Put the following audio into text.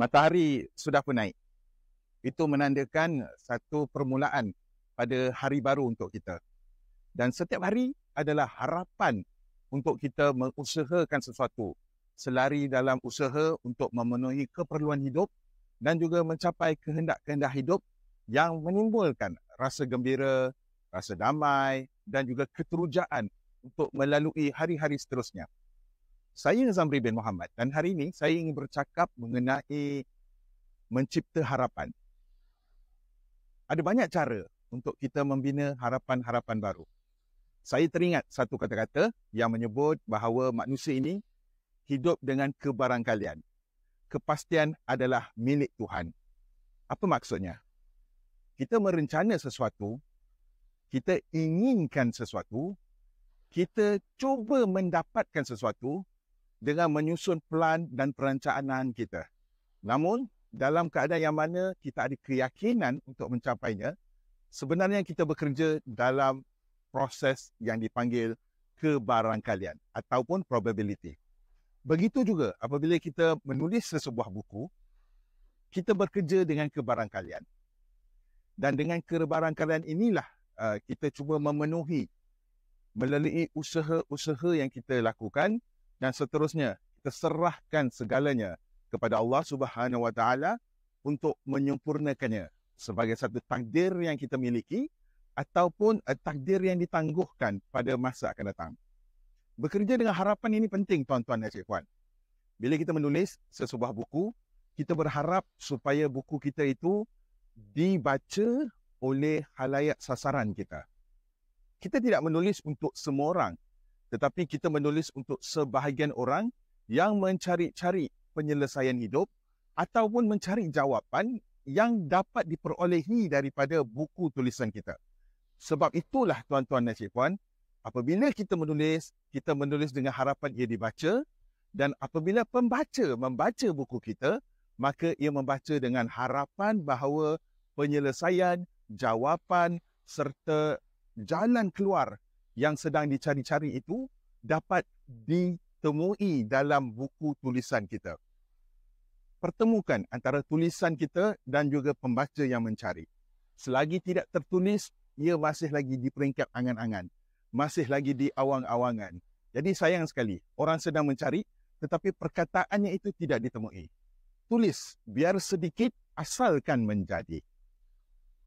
matahari sudah pun naik. Itu menandakan satu permulaan pada hari baru untuk kita. Dan setiap hari adalah harapan untuk kita mengusahakan sesuatu. Selari dalam usaha untuk memenuhi keperluan hidup dan juga mencapai kehendak-kehendak hidup yang menimbulkan rasa gembira, rasa damai dan juga keterujaan untuk melalui hari-hari seterusnya. Saya Zamri bin Muhammad dan hari ini saya ingin bercakap mengenai mencipta harapan. Ada banyak cara untuk kita membina harapan-harapan baru. Saya teringat satu kata-kata yang menyebut bahawa manusia ini hidup dengan kebarangkalian. Kepastian adalah milik Tuhan. Apa maksudnya? Kita merencana sesuatu, kita inginkan sesuatu, kita cuba mendapatkan sesuatu dengan menyusun pelan dan perancangan kita. Namun, dalam keadaan yang mana kita ada keyakinan untuk mencapainya, sebenarnya kita bekerja dalam proses yang dipanggil kebarangkalian ataupun probability. Begitu juga apabila kita menulis sebuah buku, kita bekerja dengan kebarangkalian. Dan dengan kebarangkalian inilah uh, kita cuba memenuhi melalui usaha-usaha yang kita lakukan dan seterusnya kita serahkan segalanya kepada Allah Subhanahu Wa Taala untuk menyempurnakannya sebagai satu takdir yang kita miliki ataupun eh, takdir yang ditangguhkan pada masa akan datang. Bekerja dengan harapan ini penting tuan-tuan dan cikguan. Bila kita menulis sesebuah buku, kita berharap supaya buku kita itu dibaca oleh halayak sasaran kita. Kita tidak menulis untuk semua orang tetapi kita menulis untuk sebahagian orang yang mencari-cari penyelesaian hidup ataupun mencari jawapan yang dapat diperolehi daripada buku tulisan kita. Sebab itulah tuan-tuan dan cikguan, apabila kita menulis, kita menulis dengan harapan ia dibaca dan apabila pembaca membaca buku kita, maka ia membaca dengan harapan bahawa penyelesaian, jawapan serta jalan keluar yang sedang dicari-cari itu dapat ditemui dalam buku tulisan kita. Pertemukan antara tulisan kita dan juga pembaca yang mencari. Selagi tidak tertulis, ia masih lagi di peringkat angan-angan. Masih lagi di awang-awangan. Jadi sayang sekali, orang sedang mencari tetapi perkataannya itu tidak ditemui. Tulis, biar sedikit asalkan menjadi.